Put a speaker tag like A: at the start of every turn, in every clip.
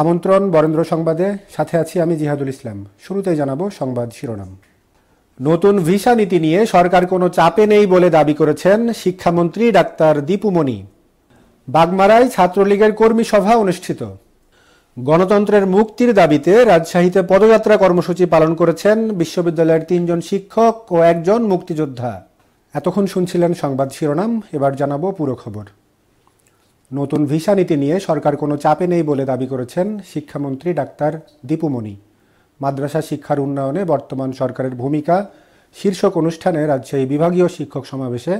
A: আমন্ত্রণ বরেন্দ্র সংবাদে সাথে আছি আমি জিহাদুল ইসলাম শুরুতে জানাবো সংবাদ শিরোনাম নতুন ভিসা নীতি নিয়ে সরকার কোনো চাপে নেই বলে দাবি করেছেন শিক্ষামন্ত্রী ডাক্তার দীপুমণি বাগমারায় ছাত্রলীগের কর্মী সভা অনুষ্ঠিত গণতন্ত্রের মুক্তির দাবিতে রাজশাহীতে পদযাত্রা কর্মসূচি পালন করেছেন বিশ্ববিদ্যালয়ের তিনজন শিক্ষক ও একজন মুক্তিযোদ্ধা এতক্ষণ শুনছিলেন সংবাদ শিরোনাম এবার জানাবো পুরো খবর নতুন ভিসা নীতি নিয়ে সরকার কোনো চাপে নেই বলে দাবি করেছেন শিক্ষামন্ত্রী ডাক্তার দীপুমণি মাদ্রাসা শিক্ষার উন্নয়নে বর্তমান সরকারের ভূমিকা শীর্ষক অনুষ্ঠানে রাজশাহী বিভাগীয় শিক্ষক সমাবেশে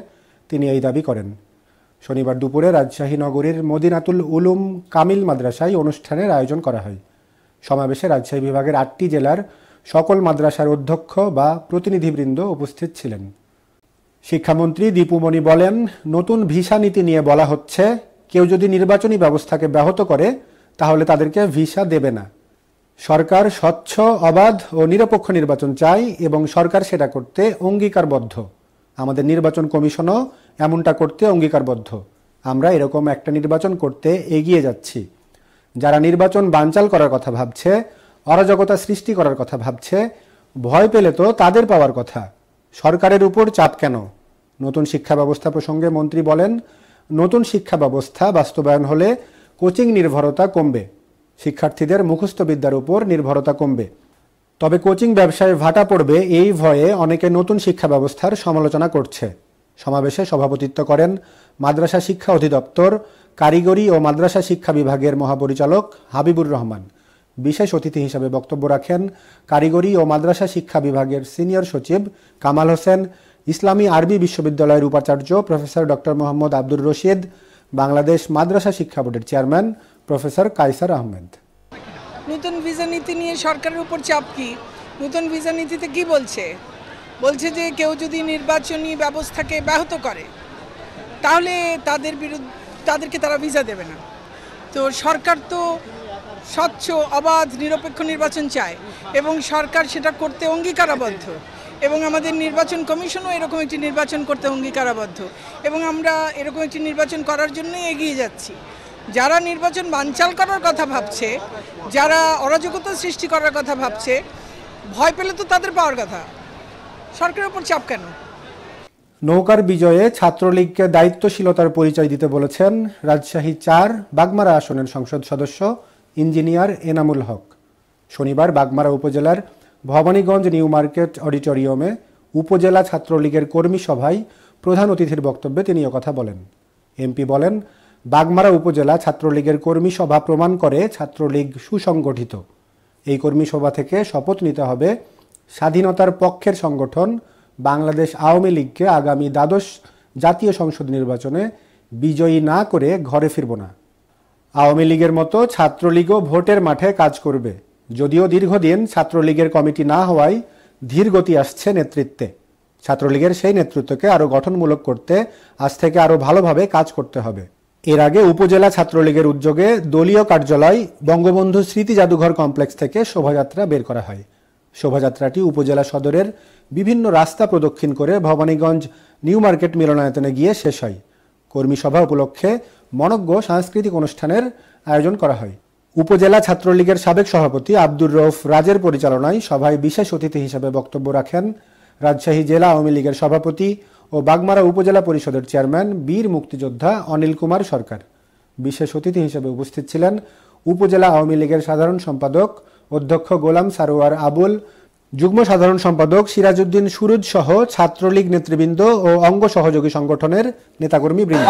A: তিনি এই দাবি করেন শনিবার দুপুরে রাজশাহী নগরীর মদিনাতুল উলুম কামিল মাদ্রাসায় অনুষ্ঠানের আয়োজন করা হয় সমাবেশে রাজশাহী বিভাগের আটটি জেলার সকল মাদ্রাসার অধ্যক্ষ বা প্রতিনিধিবৃন্দ উপস্থিত ছিলেন শিক্ষামন্ত্রী দীপুমণি বলেন নতুন ভিসা নীতি নিয়ে বলা হচ্ছে কেউ যদি নির্বাচনী ব্যবস্থাকে ব্যাহত করে তাহলে তাদেরকে ভিসা দেবে না সরকার স্বচ্ছ অবাধ ও নিরপেক্ষ নির্বাচন চাই এবং সরকার সেটা করতে অঙ্গীকারবদ্ধ আমাদের নির্বাচন কমিশনও এমনটা করতে অঙ্গীকারবদ্ধ আমরা এরকম একটা নির্বাচন করতে এগিয়ে যাচ্ছি যারা নির্বাচন বানচাল করার কথা ভাবছে অরাজকতা সৃষ্টি করার কথা ভাবছে ভয় পেলে তো তাদের পাওয়ার কথা সরকারের উপর চাপ কেন নতুন শিক্ষা ব্যবস্থা প্রসঙ্গে মন্ত্রী বলেন নতুন শিক্ষা ব্যবস্থা বাস্তবায়ন হলে কোচিং নির্ভরতা কমবে শিক্ষার্থীদের মুখস্থ বিদ্যার উপর নির্ভরতা কমবে তবে কোচিং ব্যবসায় ভাটা পড়বে এই ভয়ে অনেকে নতুন শিক্ষা ব্যবস্থার সমালোচনা করছে সমাবেশে সভাপতিত্ব করেন মাদ্রাসা শিক্ষা অধিদপ্তর কারিগরি ও মাদ্রাসা শিক্ষা বিভাগের মহাপরিচালক হাবিবুর রহমান বিশেষ অতিথি হিসেবে বক্তব্য রাখেন কারিগরি ও মাদ্রাসা শিক্ষা বিভাগের সিনিয়র সচিব কামাল হোসেন ইসলামী আরবি বিশ্ববিদ্যালয়ের উপাচার্য প্রফেসর ডক্টর মোহাম্মদ আব্দুর রশিদ বাংলাদেশ মাদ্রাসা শিক্ষা বোর্ডের চেয়ারম্যান প্রফেসর কাইসার আহমেদ নতুন ভিসা নীতি নিয়ে সরকারের উপর চাপ কি নতুন ভিসা নীতিতে কি বলছে বলছে যে কেউ যদি নির্বাচনী ব্যবস্থাকে ব্যাহত করে তাহলে তাদের বিরুদ্ধে তাদেরকে তারা ভিসা দেবে না তো সরকার তো স্বচ্ছ অবাধ নিরপেক্ষ নির্বাচন চায় এবং সরকার সেটা করতে অঙ্গীকারাবদ্ধ এবং আমাদের নির্বাচন কমিশনও এরকম একটি নির্বাচন করতে অঙ্গীকারাবদ্ধ এবং আমরা এরকম একটি নির্বাচন করার জন্যই এগিয়ে যাচ্ছি যারা নির্বাচন বানচাল করার কথা ভাবছে যারা অরাজকতা সৃষ্টি করার কথা ভাবছে ভয় পেলে তো তাদের পাওয়ার কথা সরকারের উপর চাপ কেন নৌকার বিজয়ে ছাত্রলীগকে দায়িত্বশীলতার পরিচয় দিতে বলেছেন রাজশাহী চার বাগমারা আসনের সংসদ সদস্য ইঞ্জিনিয়ার এনামুল হক শনিবার বাগমারা উপজেলার ভবানীগঞ্জ নিউ মার্কেট অডিটোরিয়ামে উপজেলা ছাত্রলীগের কর্মী সভায় প্রধান অতিথির বক্তব্যে তিনি কথা বলেন এমপি বলেন বাগমারা উপজেলা ছাত্রলীগের কর্মী সভা প্রমাণ করে ছাত্রলীগ সুসংগঠিত এই কর্মী সভা থেকে শপথ নিতে হবে স্বাধীনতার পক্ষের সংগঠন বাংলাদেশ আওয়ামী লীগকে আগামী দ্বাদশ জাতীয় সংসদ নির্বাচনে বিজয়ী না করে ঘরে ফিরব না আওয়ামী লীগের মতো ছাত্রলীগও ভোটের মাঠে কাজ করবে যদিও দীর্ঘদিন ছাত্রলীগের কমিটি না হওয়ায় ধীর গতি আসছে নেতৃত্বে ছাত্রলীগের সেই নেতৃত্বকে আরও গঠনমূলক করতে আজ থেকে আরও ভালোভাবে কাজ করতে হবে এর আগে উপজেলা ছাত্রলীগের উদ্যোগে দলীয় কার্যালয় বঙ্গবন্ধু স্মৃতি জাদুঘর কমপ্লেক্স থেকে শোভাযাত্রা বের করা হয় শোভাযাত্রাটি উপজেলা সদরের বিভিন্ন রাস্তা প্রদক্ষিণ করে ভবানীগঞ্জ নিউ মার্কেট মিলনায়তনে গিয়ে শেষ হয় কর্মী সভা উপলক্ষে মনজ্ঞ সাংস্কৃতিক অনুষ্ঠানের আয়োজন করা হয় উপজেলা ছাত্রলীগের সাবেক সভাপতি আব্দুর রৌফ রাজের পরিচালনায় সভায় বিশেষ অতিথি হিসেবে বক্তব্য রাখেন রাজশাহী জেলা আওয়ামী লীগের সভাপতি ও বাগমারা উপজেলা পরিষদের চেয়ারম্যান বীর মুক্তিযোদ্ধা অনিল কুমার সরকার বিশেষ অতিথি হিসেবে উপস্থিত ছিলেন উপজেলা আওয়ামী লীগের সাধারণ সম্পাদক অধ্যক্ষ গোলাম সারোয়ার আবুল যুগ্ম সাধারণ সম্পাদক সিরাজউদ্দিন সুরুজ সহ ছাত্রলীগ নেতৃবৃন্দ ও অঙ্গ সহযোগী সংগঠনের নেতাকর্মী বৃন্দ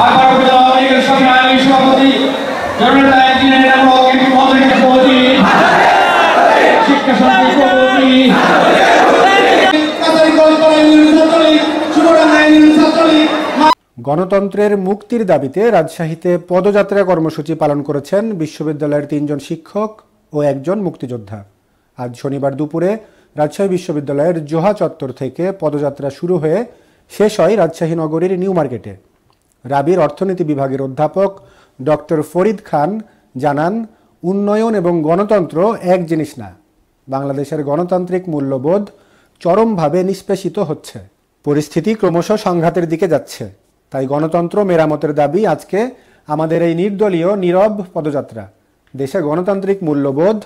A: গণতন্ত্রের মুক্তির দাবিতে রাজশাহীতে পদযাত্রা কর্মসূচি পালন করেছেন বিশ্ববিদ্যালয়ের তিনজন শিক্ষক ও একজন মুক্তিযোদ্ধা আজ শনিবার দুপুরে রাজশাহী বিশ্ববিদ্যালয়ের জোহা চত্বর থেকে পদযাত্রা শুরু হয়ে শেষ হয় রাজশাহী নগরীর নিউ মার্কেটে রাবির অর্থনীতি বিভাগের অধ্যাপক ডক্টর ফরিদ খান জানান উন্নয়ন এবং গণতন্ত্র এক জিনিস না বাংলাদেশের গণতান্ত্রিক মূল্যবোধ চরমভাবে নিষ্পেষিত হচ্ছে পরিস্থিতি ক্রমশ সংঘাতের দিকে যাচ্ছে তাই গণতন্ত্র মেরামতের দাবি আজকে আমাদের এই নির্দলীয় নীরব পদযাত্রা দেশে গণতান্ত্রিক মূল্যবোধ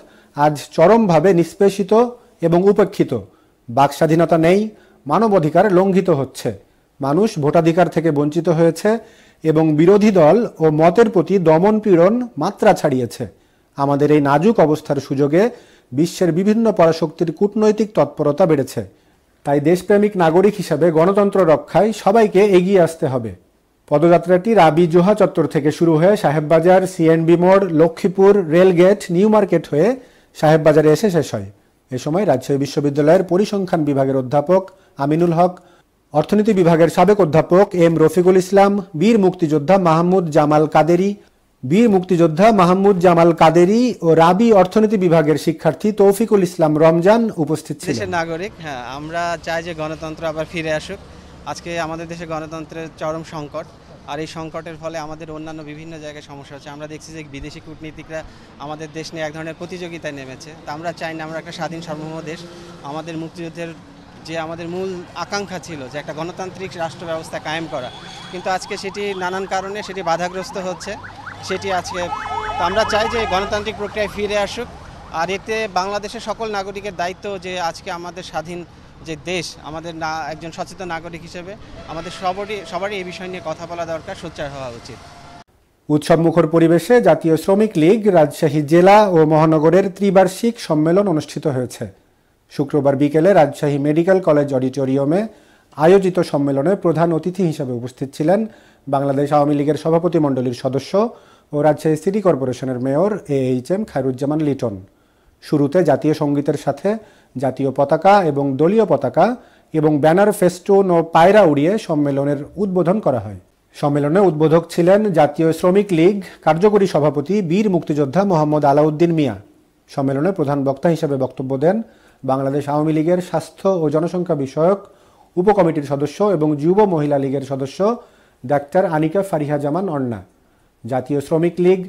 A: আজ চরমভাবে নিষ্পেষিত এবং উপেক্ষিত বাক স্বাধীনতা নেই মানবাধিকার লঙ্ঘিত হচ্ছে মানুষ ভোটাধিকার থেকে বঞ্চিত হয়েছে এবং বিরোধী দল ও মতের প্রতি দমন পীড়ন মাত্রা ছাড়িয়েছে আমাদের এই নাজুক অবস্থার সুযোগে বিশ্বের বিভিন্ন পরাশক্তির কূটনৈতিক তৎপরতা বেড়েছে তাই দেশপ্রেমিক নাগরিক হিসাবে গণতন্ত্র রক্ষায় সবাইকে এগিয়ে আসতে হবে পদযাত্রাটি রাবি জোহা চত্বর থেকে শুরু হয়ে সাহেববাজার সিএনবি মোড় লক্ষ্মীপুর রেলগেট নিউ মার্কেট হয়ে সাহেববাজারে এসে শেষ হয় এ সময় রাজশাহী বিশ্ববিদ্যালয়ের পরিসংখ্যান বিভাগের অধ্যাপক আমিনুল হক অর্থনীতি বিভাগের সাবেক অধ্যাপক এম রফিকুল ইসলাম বীর মুক্তিযোদ্ধা মাহমুদ জামাল কাদেরি বীর মুক্তিযোদ্ধা মাহমুদ জামাল কাদেরি ও রাবি অর্থনীতি বিভাগের শিক্ষার্থী তৌফিকুল ইসলাম রমজান উপস্থিত ছিলেন নাগরিক হ্যাঁ আমরা চাই যে গণতন্ত্র আবার ফিরে আসুক আজকে আমাদের দেশে গণতন্ত্রের চরম সংকট আর এই সংকটের ফলে আমাদের অন্যান্য বিভিন্ন জায়গায় সমস্যা হচ্ছে আমরা দেখছি যে বিদেশি কূটনীতিকরা আমাদের দেশ নিয়ে এক ধরনের প্রতিযোগিতায় নেমেছে তা আমরা চাই না আমরা একটা স্বাধীন সার্বভৌম দেশ আমাদের মুক্তিযুদ্ধের যে আমাদের মূল আকাঙ্ক্ষা ছিল যে একটা গণতান্ত্রিক রাষ্ট্র ব্যবস্থা কায়েম করা কিন্তু আজকে সেটি নানান কারণে সেটি বাধাগ্রস্ত হচ্ছে সেটি আজকে আমরা চাই যে গণতান্ত্রিক প্রক্রিয়ায় ফিরে আসুক আর এতে বাংলাদেশের সকল নাগরিকের দায়িত্ব যে আজকে আমাদের স্বাধীন যে দেশ আমাদের না একজন সচেতন নাগরিক হিসেবে আমাদের সবারই সবারই এই বিষয় নিয়ে কথা বলা দরকার সোচ্চার হওয়া উচিত উৎসবমুখর পরিবেশে জাতীয় শ্রমিক লীগ রাজশাহী জেলা ও মহানগরের ত্রিবার্ষিক সম্মেলন অনুষ্ঠিত হয়েছে শুক্রবার বিকেলে রাজশাহী মেডিকেল কলেজ অডিটোরিয়ামে আয়োজিত সম্মেলনে প্রধান অতিথি হিসেবে উপস্থিত ছিলেন বাংলাদেশ আওয়ামী লীগের সভাপতিমণ্ডলীর সদস্য ও রাজশাহী সিটি কর্পোরেশনের mayor A H M Khairuzzaman Liton শুরুতে জাতীয় সঙ্গীতের সাথে জাতীয় পতাকা এবং দলীয় পতাকা এবং ব্যানার ফেস্টুন ও পায়রা উড়িয়ে সম্মেলনের উদ্বোধন করা হয় সম্মেলনে উদ্বোধক ছিলেন জাতীয় শ্রমিক লীগ কার্যকরী সভাপতি বীর মুক্তিযোদ্ধা মোহাম্মদ আলাউদ্দিন মিয়া সম্মেলনে প্রধান বক্তা হিসেবে বক্তব্য দেন বাংলাদেশ আওয়ামী লীগের স্বাস্থ্য ও জনসংখ্যা বিষয়ক উপকমিটির সদস্য এবং যুব মহিলা লীগের সদস্য ডাক্তার আনিকা ফারিহা জামান অন্না জাতীয় শ্রমিক লীগ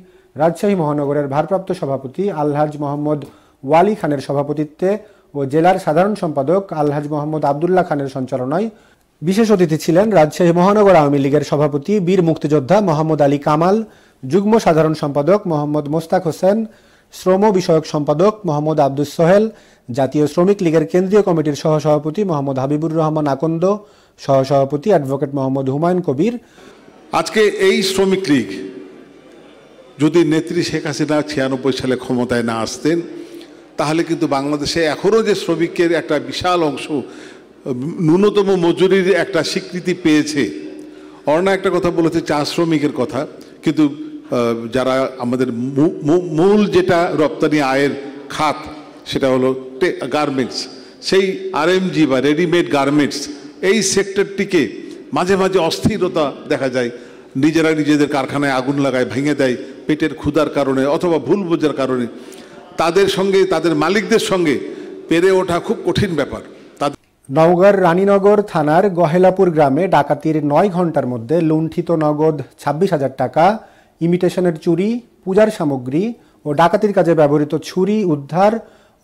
A: রাজশাহী মহানগরের ভারপ্রাপ্ত সভাপতি আলহাজ মোহাম্মদ ওয়ালি খানের সভাপতিত্বে ও জেলার সাধারণ সম্পাদক আলহাজ মোহাম্মদ আবদুল্লাহ খানের সঞ্চালনায় বিশেষ অতিথি ছিলেন রাজশাহী মহানগর আওয়ামী লীগের সভাপতি বীর মুক্তিযোদ্ধা মোহাম্মদ আলী কামাল যুগ্ম সাধারণ সম্পাদক মোহাম্মদ মোস্তাক হোসেন শ্রম বিষয়ক সম্পাদক মোহাম্মদ আব্দুল সোহেল জাতীয় শ্রমিক লীগের কেন্দ্রীয় কমিটির সহসভাপতি মোহাম্মদ হাবিবুর রহমান আকন্দ সহসভাপতি অ্যাডভোকেট মোহাম্মদ হুমায়ুন কবির আজকে এই শ্রমিক লীগ যদি নেত্রী শেখ হাসিনা ছিয়ানব্বই সালে ক্ষমতায় না আসতেন তাহলে কিন্তু বাংলাদেশে এখনও যে শ্রমিকের একটা বিশাল অংশ ন্যূনতম মজুরির একটা স্বীকৃতি পেয়েছে অর্ণা একটা কথা বলেছে চা শ্রমিকের কথা কিন্তু যারা আমাদের মূল যেটা রপ্তানি আয়ের খাত সেটা হলো গার্মেন্টস সেই আরএমজি বা রেডিমেড গার্মেন্টস এই সেক্টরটিকে মাঝে মাঝে অস্থিরতা দেখা যায় নিজেরা নিজেদের কারখানায় আগুন লাগায় ভেঙে দেয় পেটের ক্ষুধার কারণে অথবা ভুল বোঝার কারণে তাদের সঙ্গে তাদের মালিকদের সঙ্গে পেরে ওঠা খুব কঠিন ব্যাপার নওগাঁর রানীনগর থানার গহেলাপুর গ্রামে ডাকাতির নয় ঘন্টার মধ্যে লুণ্ঠিত নগদ ছাব্বিশ হাজার টাকা ইমিটেশনের চুরি পূজার সামগ্রী ও ডাকাতির কাজে ব্যবহৃত ছুরি উদ্ধার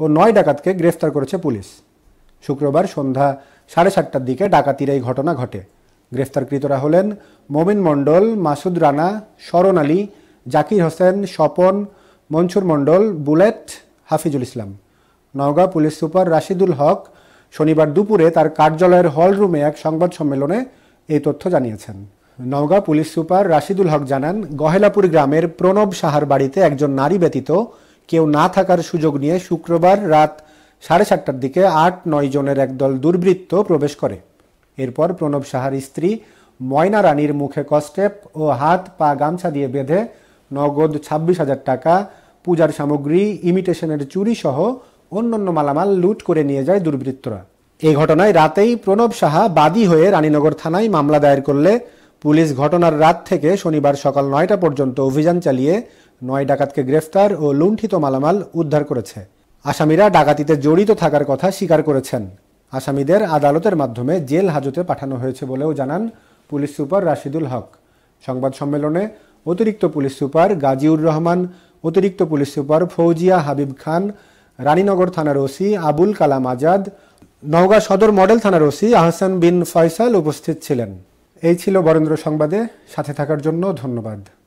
A: ও নয় ডাকাতকে গ্রেফতার করেছে পুলিশ শুক্রবার সন্ধ্যা সাড়ে সাতটার দিকে ডাকাতির এই ঘটনা ঘটে গ্রেফতারকৃতরা হলেন মমিন মণ্ডল Masud Rana Sharan Ali Zakir Hossain Swapan Mansur Mondal Bullet Hafizul Islam Naogaon police super Rashidul Haque শনিবার দুপুরে তার কার্যালয়ের হলরুমে এক সংবাদ সম্মেলনে এই তথ্য জানিয়েছেন নওগাঁ পুলিশ সুপার রাশিদুল হক জানান গহেলাপুর গ্রামের প্রণব সাহার বাড়িতে একজন নারী ব্যতীত কেউ না থাকার সুযোগ নিয়ে শুক্রবার রাত সাড়ে সাতটার দিকে আট নয় জনের একদল দুর্বৃত্ত প্রবেশ করে এরপর প্রণব সাহার স্ত্রী ময়না রানীর মুখে কস্টেপ ও হাত পা গামছা দিয়ে বেঁধে নগদ ছাব্বিশ হাজার টাকা পূজার সামগ্রী ইমিটেশনের চুরি সহ অন্যান্য মালামাল লুট করে নিয়ে যায় দুর্বৃত্তরা এই ঘটনায় রাতেই প্রণব সাহা বাদী হয়ে রানীনগর থানায় মামলা দায়ের করলে পুলিশ ঘটনার রাত থেকে শনিবার সকাল নয়টা পর্যন্ত অভিযান চালিয়ে নয় ডাকাতকে গ্রেফতার ও লুণ্ঠিত মালামাল উদ্ধার করেছে আসামিরা ডাকাতিতে জড়িত থাকার কথা স্বীকার করেছেন আসামিদের আদালতের মাধ্যমে জেল হাজতে পাঠানো হয়েছে বলেও জানান পুলিশ সুপার রাশিদুল হক সংবাদ সম্মেলনে অতিরিক্ত পুলিশ সুপার গাজীউর রহমান অতিরিক্ত পুলিশ সুপার ফৌজিয়া হাবিব খান রানীনগর থানার ওসি আবুল কালাম আজাদ নওগাঁ সদর মডেল থানার ওসি আহসান বিন ফয়সাল উপস্থিত ছিলেন এই ছিল বরেন্দ্র সংবাদে সাথে থাকার জন্য ধন্যবাদ